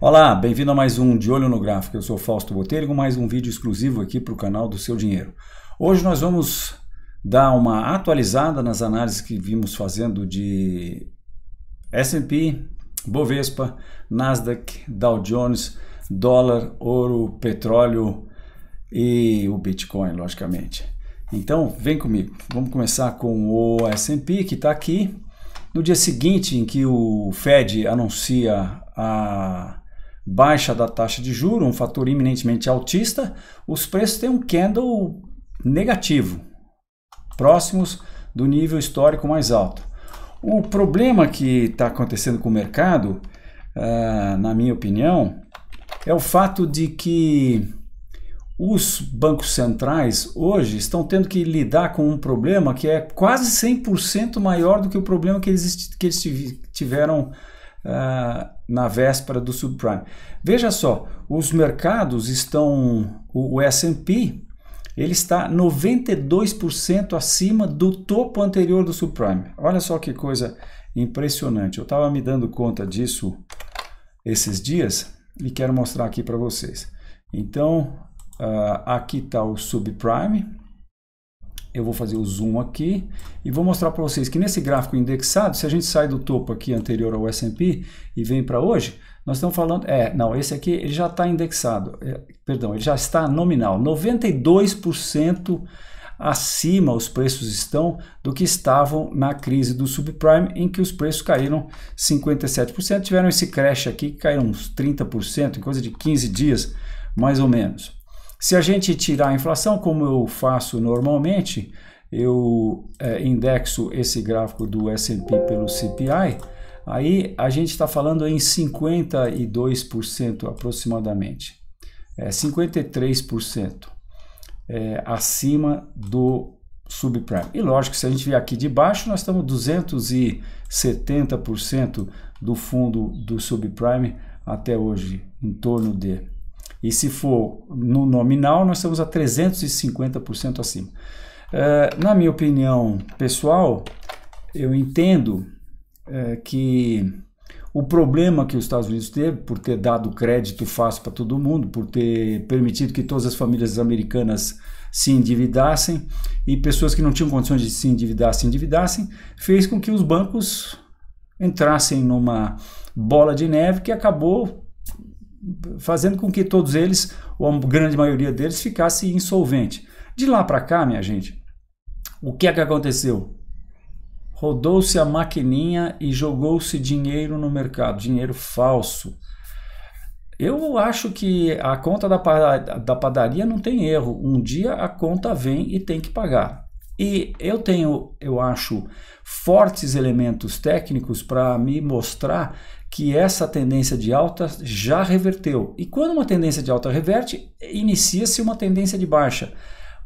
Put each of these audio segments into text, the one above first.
Olá, bem-vindo a mais um De Olho no Gráfico. Eu sou Fausto Botelho com mais um vídeo exclusivo aqui para o canal do Seu Dinheiro. Hoje nós vamos dar uma atualizada nas análises que vimos fazendo de S&P, Bovespa, Nasdaq, Dow Jones, dólar, ouro, petróleo e o Bitcoin, logicamente. Então, vem comigo. Vamos começar com o S&P que está aqui. No dia seguinte em que o Fed anuncia a baixa da taxa de juro, um fator eminentemente altista, os preços têm um candle negativo, próximos do nível histórico mais alto. O problema que está acontecendo com o mercado, uh, na minha opinião, é o fato de que os bancos centrais hoje estão tendo que lidar com um problema que é quase 100% maior do que o problema que eles, que eles tiveram ah, na véspera do subprime. Veja só, os mercados estão, o, o S&P, ele está 92% acima do topo anterior do subprime. Olha só que coisa impressionante. Eu estava me dando conta disso esses dias e quero mostrar aqui para vocês. Então, uh, aqui está o subprime, eu vou fazer o zoom aqui e vou mostrar para vocês que nesse gráfico indexado, se a gente sai do topo aqui anterior ao S&P e vem para hoje, nós estamos falando, é, não, esse aqui ele já está indexado, é, perdão, ele já está nominal, 92% acima os preços estão do que estavam na crise do subprime, em que os preços caíram 57%, tiveram esse crash aqui que caiu uns 30%, em coisa de 15 dias, mais ou menos. Se a gente tirar a inflação, como eu faço normalmente, eu é, indexo esse gráfico do S&P pelo CPI, aí a gente está falando em 52% aproximadamente, é, 53% é, acima do subprime. E lógico, se a gente vier aqui de baixo, nós estamos 270% do fundo do subprime até hoje, em torno de e se for no nominal, nós estamos a 350% acima. Eh, na minha opinião pessoal, eu entendo eh, que o problema que os Estados Unidos teve por ter dado crédito fácil para todo mundo, por ter permitido que todas as famílias americanas se endividassem e pessoas que não tinham condições de se endividar se endividassem, fez com que os bancos entrassem numa bola de neve que acabou fazendo com que todos eles, ou a grande maioria deles, ficasse insolvente. De lá para cá, minha gente, o que é que aconteceu? Rodou-se a maquininha e jogou-se dinheiro no mercado, dinheiro falso. Eu acho que a conta da padaria não tem erro. Um dia a conta vem e tem que pagar. E eu tenho, eu acho, fortes elementos técnicos para me mostrar que essa tendência de alta já reverteu. E quando uma tendência de alta reverte, inicia-se uma tendência de baixa.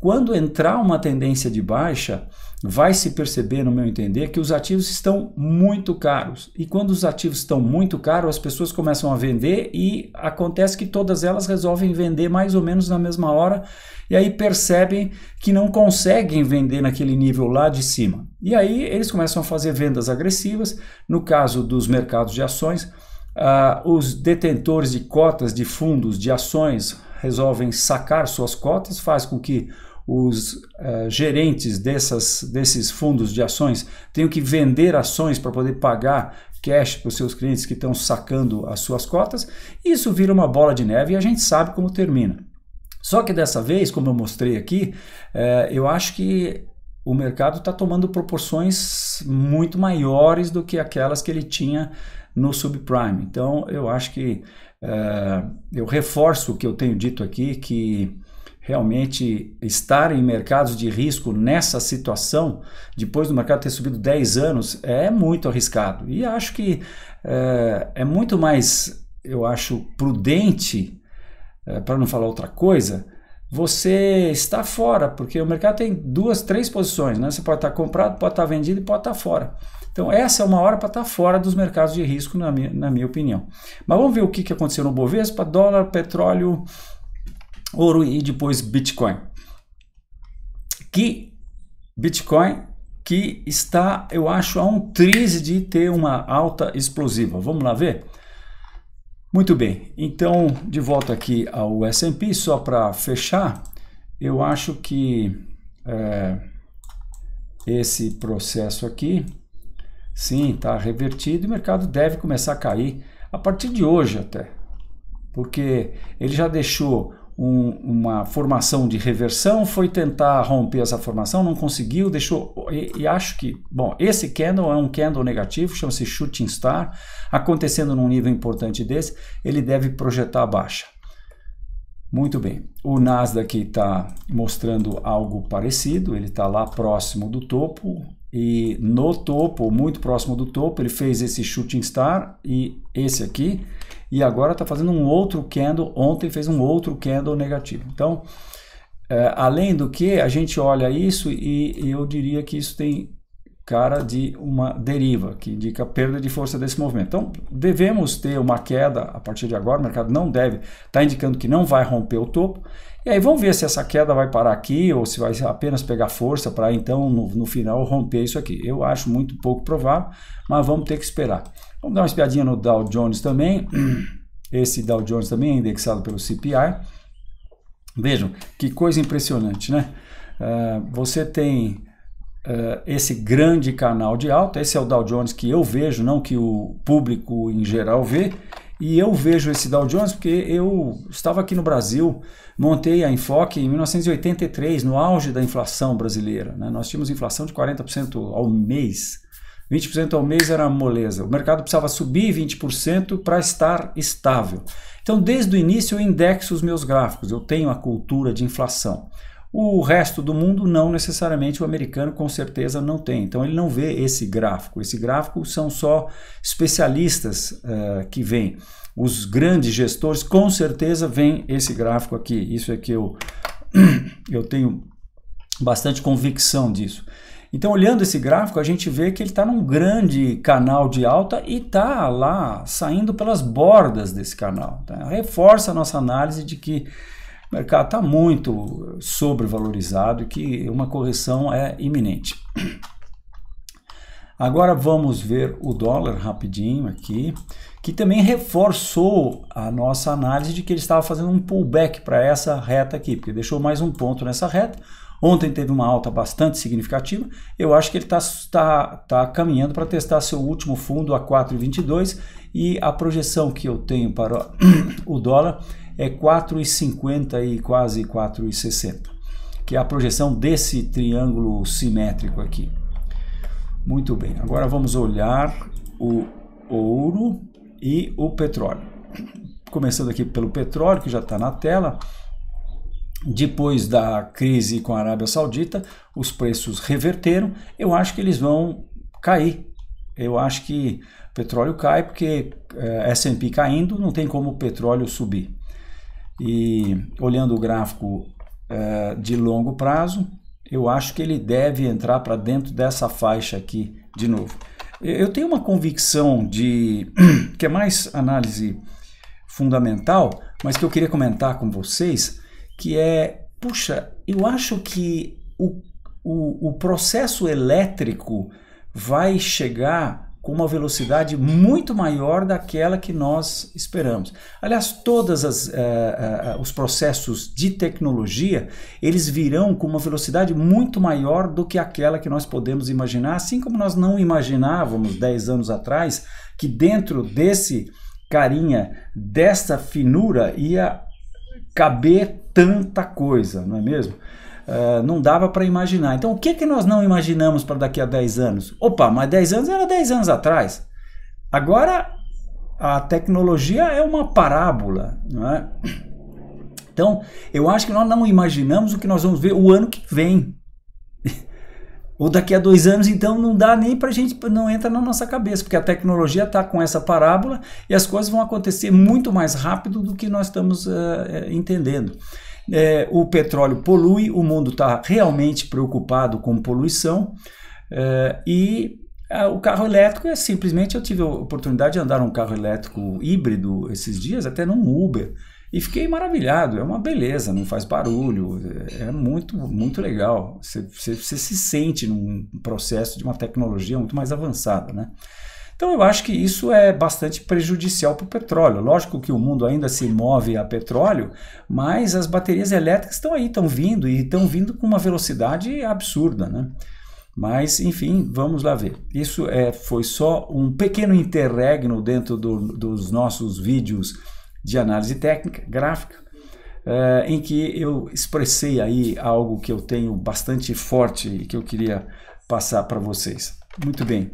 Quando entrar uma tendência de baixa, vai se perceber, no meu entender, que os ativos estão muito caros. E quando os ativos estão muito caros, as pessoas começam a vender e acontece que todas elas resolvem vender mais ou menos na mesma hora e aí percebem que não conseguem vender naquele nível lá de cima. E aí eles começam a fazer vendas agressivas. No caso dos mercados de ações, Uh, os detentores de cotas de fundos de ações resolvem sacar suas cotas, faz com que os uh, gerentes dessas, desses fundos de ações tenham que vender ações para poder pagar cash para os seus clientes que estão sacando as suas cotas, isso vira uma bola de neve e a gente sabe como termina. Só que dessa vez, como eu mostrei aqui, uh, eu acho que o mercado está tomando proporções muito maiores do que aquelas que ele tinha no subprime. Então, eu acho que uh, eu reforço o que eu tenho dito aqui, que realmente estar em mercados de risco nessa situação, depois do mercado ter subido 10 anos, é muito arriscado. E acho que é, é muito mais, eu acho, prudente, é, para não falar outra coisa, você está fora, porque o mercado tem duas, três posições, né? Você pode estar comprado, pode estar vendido e pode estar fora. Então, essa é uma hora para estar fora dos mercados de risco, na minha, na minha opinião. Mas vamos ver o que aconteceu no Bovespa, dólar, petróleo, ouro e depois Bitcoin. Que Bitcoin que está, eu acho, a um triz de ter uma alta explosiva. Vamos lá ver? Muito bem, então de volta aqui ao S&P, só para fechar, eu acho que é, esse processo aqui, sim, está revertido e o mercado deve começar a cair a partir de hoje até, porque ele já deixou um, uma formação de reversão, foi tentar romper essa formação, não conseguiu, deixou. E, e acho que, bom, esse candle é um candle negativo, chama-se shooting star, acontecendo num nível importante desse, ele deve projetar baixa. Muito bem, o Nasdaq está mostrando algo parecido, ele está lá próximo do topo e no topo, muito próximo do topo, ele fez esse shooting star e esse aqui, e agora está fazendo um outro candle, ontem fez um outro candle negativo. Então, é, além do que, a gente olha isso e, e eu diria que isso tem cara de uma deriva, que indica perda de força desse movimento. Então, devemos ter uma queda a partir de agora, o mercado não deve, está indicando que não vai romper o topo. E aí vamos ver se essa queda vai parar aqui ou se vai apenas pegar força para então, no, no, final, romper isso aqui. Eu acho muito pouco provável, mas vamos ter que esperar. Vamos dar uma espiadinha no Dow Jones também. Esse Dow Jones também é indexado pelo CPI. Vejam, que coisa impressionante, né? Uh, você tem eh, esse grande canal de alta. Esse é o Dow Jones que eu vejo, não que o público em geral vê. E eu vejo esse Dow Jones porque eu estava aqui no Brasil, montei a Enfoque em 1983, no auge da inflação brasileira. Né? Nós tínhamos inflação de 40% ao mês. 20% ao mês era moleza. O mercado precisava subir 20% para estar estável. Então, desde o início, eu indexo os meus gráficos, eu tenho a cultura de inflação. O resto do mundo, não necessariamente o americano, com certeza não tem. Então ele não vê esse gráfico. Esse gráfico são só especialistas uh, que vêm Os grandes gestores, com certeza, veem esse gráfico aqui. Isso é que eu, eu tenho bastante convicção disso. Então, olhando esse gráfico, a gente vê que ele está num grande canal de alta e está lá saindo pelas bordas desse canal. Tá? Reforça a nossa análise de que o mercado está muito sobrevalorizado e que uma correção é iminente. Agora vamos ver o dólar rapidinho aqui, que também reforçou a nossa análise de que ele estava fazendo um pullback para essa reta aqui, porque deixou mais um ponto nessa reta. Ontem teve uma alta bastante significativa. Eu acho que ele está tá, tá caminhando para testar seu último fundo a 4,22 e a projeção que eu tenho para o dólar é 4,50 e quase 4,60, que é a projeção desse triângulo simétrico aqui. Muito bem, agora vamos olhar o ouro e o petróleo. Começando aqui pelo petróleo, que já está na tela. Depois da crise com a Arábia Saudita, os preços reverteram. Eu acho que eles vão cair. Eu acho que petróleo cai porque é, eh, S&P caindo, não tem como o petróleo subir. E olhando o gráfico é, de longo prazo, eu acho que ele deve entrar para dentro dessa faixa aqui de novo. Eu tenho uma convicção de que é mais análise fundamental, mas que eu queria comentar com vocês, que é, puxa, eu acho que o, o, o processo elétrico vai chegar com uma velocidade muito maior daquela que nós esperamos. Aliás, todos uh, eh, uh, eh, eh, os processos de tecnologia, eles virão com uma velocidade muito maior do que aquela que nós podemos imaginar, assim como nós não imaginávamos 10 anos atrás que dentro desse carinha, dessa finura, ia caber tanta coisa, não é mesmo? Eh, não dava para imaginar. Então, o que, é que nós não imaginamos para daqui a 10 anos? Opa, mas 10 anos era 10 anos atrás. Agora, a tecnologia é uma parábola, não é? Então, eu acho que nós não imaginamos o que nós vamos ver o ano que vem. Ou daqui a dois anos, então não dá nem para a gente, não entra na nossa cabeça, porque a tecnologia está com essa parábola e as coisas vão acontecer muito mais rápido do que nós estamos uh, entendendo. É, o petróleo polui, o mundo está realmente preocupado com poluição é, e é, o carro elétrico é simplesmente. Eu tive a oportunidade de andar um carro elétrico híbrido esses dias, até num Uber, e fiquei maravilhado. É uma beleza, não faz barulho, é, é muito, muito legal. você se sente num processo de uma tecnologia muito mais avançada, né? Então eu acho que isso é bastante prejudicial para o petróleo. Lógico que o mundo ainda se move a petróleo, mas as baterias elétricas estão aí, estão vindo e estão vindo com uma velocidade absurda, né? Mas, enfim, vamos lá ver. Isso é, foi só um pequeno interregno dentro do, dos nossos vídeos de análise técnica, gráfica, é, em que eu expressei aí algo que eu tenho bastante forte e que eu queria passar para vocês. Muito bem.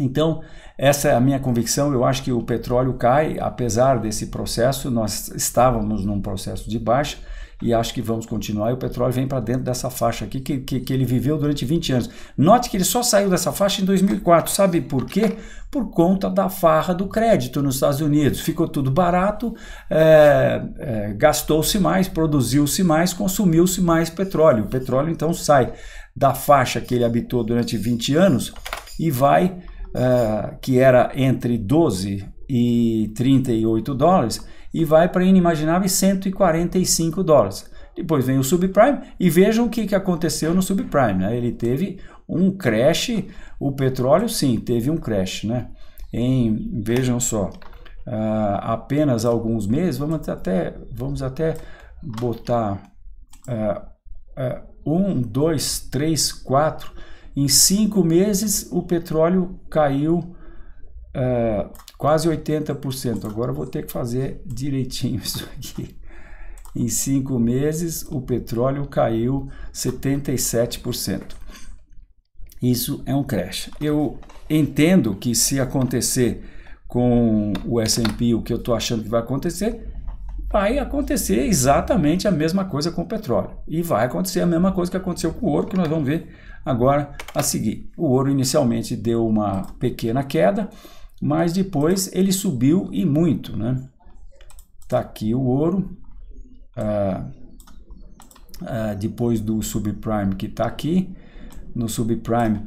Então, essa é a minha convicção. Eu acho que o petróleo cai, apesar desse processo. Nós estávamos num processo de baixa e acho que vamos continuar. E o petróleo vem para dentro dessa faixa aqui que, que, que, ele viveu durante 20 anos. Note que ele só saiu dessa faixa em 2004. Sabe por quê? Por conta da farra do crédito nos Estados Unidos. Ficou tudo barato, é, é, gastou-se mais, produziu-se mais, consumiu-se mais petróleo. O petróleo então sai da faixa que ele habitou durante 20 anos e vai eh, que era entre 12 e 38 dólares, e vai para inimagináveis 145 dólares. Depois vem o subprime e vejam o que, que aconteceu no subprime. Né? Ele teve um crash, o petróleo sim, teve um crash. Né? Em, vejam só, uh, apenas alguns meses, vamos até, vamos até botar uh, uh, um, dois, três, quatro em cinco meses, o petróleo caiu uh, quase 80%. Agora vou ter que fazer direitinho isso aqui. Em cinco meses, o petróleo caiu 77%. Isso é um crash. Eu entendo que se acontecer com o S&P o que eu estou achando que vai acontecer, vai acontecer exatamente a mesma coisa com o petróleo. E vai acontecer a mesma coisa que aconteceu com o ouro, que nós vamos ver agora a seguir. O ouro inicialmente deu uma pequena queda, mas depois ele subiu e muito. Né? Tá aqui o ouro. Ah, ah, depois do subprime que está aqui. No subprime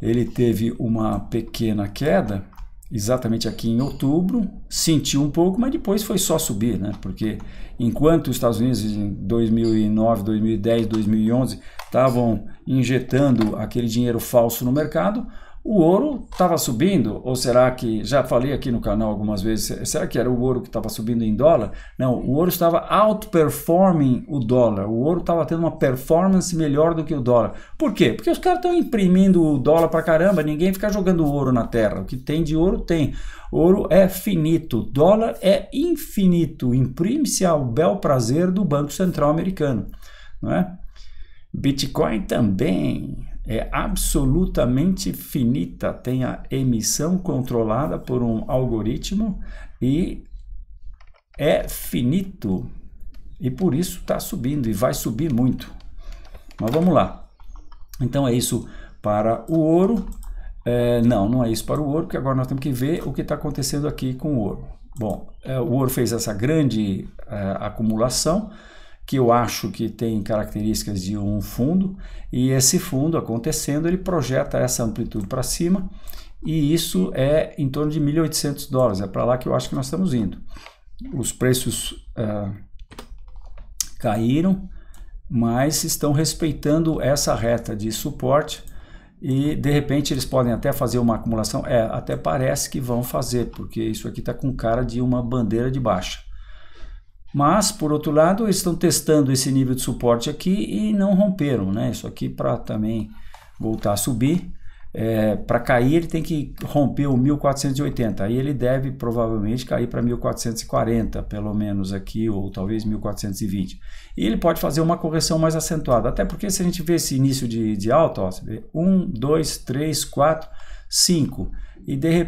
ele teve uma pequena queda exatamente aqui em outubro, sentiu um pouco, mas depois foi só subir, né? Porque enquanto os Estados Unidos em 2009, 2010, 2011 estavam injetando aquele dinheiro falso no mercado, o ouro estava subindo, ou será que, já falei aqui no canal algumas vezes, será que era o ouro que estava subindo em dólar? Não, o ouro estava outperforming o dólar, o ouro estava tendo uma performance melhor do que o dólar. Por quê? Porque os caras estão imprimindo o dólar para caramba, ninguém fica jogando ouro na terra, o que tem de ouro tem. Ouro é finito, dólar é infinito, imprime-se ao bel prazer do Banco Central Americano, não é? Bitcoin também, é absolutamente finita, tem a emissão controlada por um algoritmo e é finito. E por isso está subindo e vai subir muito. Mas vamos lá. Então é isso para o ouro. É, não, não é isso para o ouro, porque agora nós temos que ver o que está acontecendo aqui com o ouro. Bom, é, o ouro fez essa grande é, acumulação que eu acho que tem características de um fundo, e esse fundo acontecendo, ele projeta essa amplitude para cima, e isso é em torno de 1.800 dólares, é para lá que eu acho que nós estamos indo. Os preços uh, caíram, mas estão respeitando essa reta de suporte e de repente eles podem até fazer uma acumulação, é, até parece que vão fazer, porque isso aqui está com cara de uma bandeira de baixa. Mas, por outro lado, estão testando esse nível de suporte aqui e não romperam, né? Isso aqui para também voltar a subir. É, para cair, ele tem que romper o 1480. Aí ele deve provavelmente cair para 1440, pelo menos aqui, ou talvez 1420. E ele pode fazer uma correção mais acentuada, até porque se a gente vê esse início de, de alta, ó, você vê 1, 2, 3, 4, 5. E de,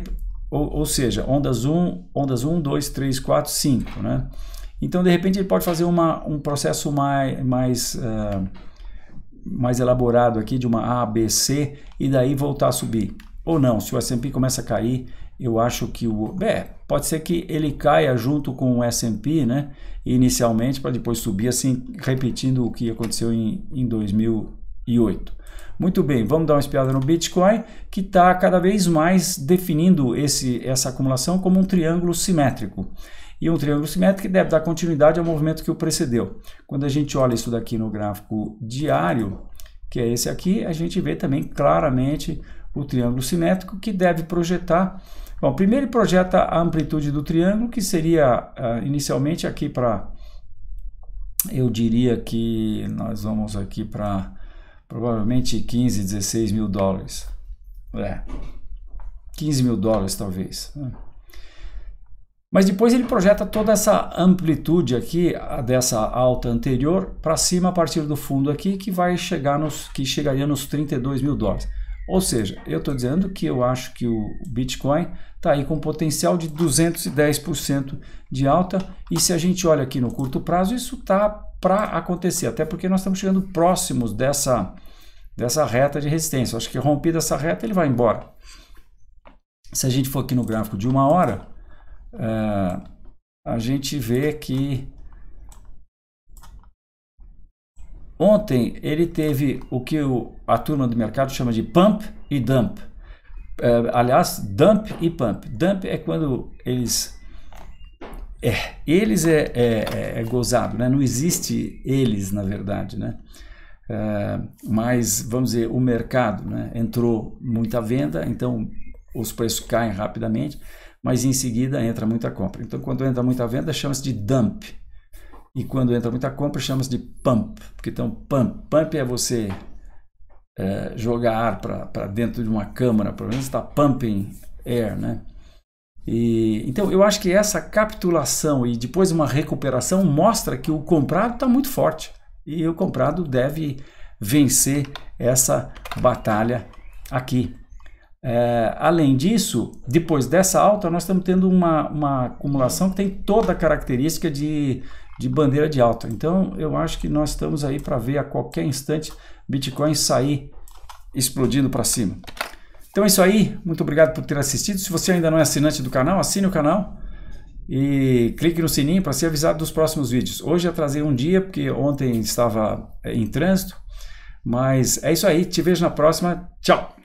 ou, ou seja, ondas 1, ondas 1, 2, 3, 4, 5, né? Então, de repente, ele pode fazer uma, um processo mais, mais, uh, eh, mais elaborado aqui de uma A, B, C e daí voltar a subir. Ou não, se o S&P começa a cair, eu acho que o... É, pode ser que ele caia junto com o S&P, né? Inicialmente, para depois subir, assim, repetindo o que aconteceu em, em 2008. Muito bem, vamos dar uma espiada no Bitcoin, que está cada vez mais definindo esse, essa acumulação como um triângulo simétrico. E um triângulo simétrico deve dar continuidade ao movimento que o precedeu. Quando a gente olha isso daqui no gráfico diário, que é esse aqui, a gente vê também claramente o triângulo simétrico que deve projetar. Bom, primeiro ele projeta a amplitude do triângulo, que seria uh, inicialmente aqui para. Eu diria que nós vamos aqui para provavelmente 15, 16 mil dólares. É, 15 mil dólares talvez. Né? Mas depois ele projeta toda essa amplitude aqui, dessa alta anterior, para cima a partir do fundo aqui, que vai chegar nos, que chegaria nos 32 mil dólares. Ou seja, eu estou dizendo que eu acho que o Bitcoin está aí com potencial de 210% de alta. E se a gente olha aqui no curto prazo, isso está para acontecer, até porque nós estamos chegando próximos dessa, dessa reta de resistência. Eu acho que rompida essa reta, ele vai embora. Se a gente for aqui no gráfico de uma hora, é, a gente vê que ontem ele teve o que o, a turma do mercado chama de pump e dump. É, aliás, dump e pump. Dump é quando eles é, eles é, é, é, é, gozado, né? Não existe eles, na verdade, né? É, mas, vamos dizer, o mercado, né? Entrou muita venda, então os preços caem rapidamente mas em seguida entra muita compra. Então, quando entra muita venda, chama-se de dump. E quando entra muita compra, chama-se de pump. Porque então, pump, pump é você é, jogar ar para dentro de uma câmara, pelo menos está pumping air, né? E, então, eu acho que essa capitulação e depois uma recuperação mostra que o comprado está muito forte e o comprado deve vencer essa batalha aqui. É, além disso, depois dessa alta, nós estamos tendo uma, uma acumulação que tem toda a característica de, de bandeira de alta. Então, eu acho que nós estamos aí para ver a qualquer instante Bitcoin sair explodindo para cima. Então é isso aí. Muito obrigado por ter assistido. Se você ainda não é assinante do canal, assine o canal e clique no sininho para ser avisado dos próximos vídeos. Hoje eu atrasei um dia porque ontem estava é, em trânsito, mas é isso aí. Te vejo na próxima. Tchau!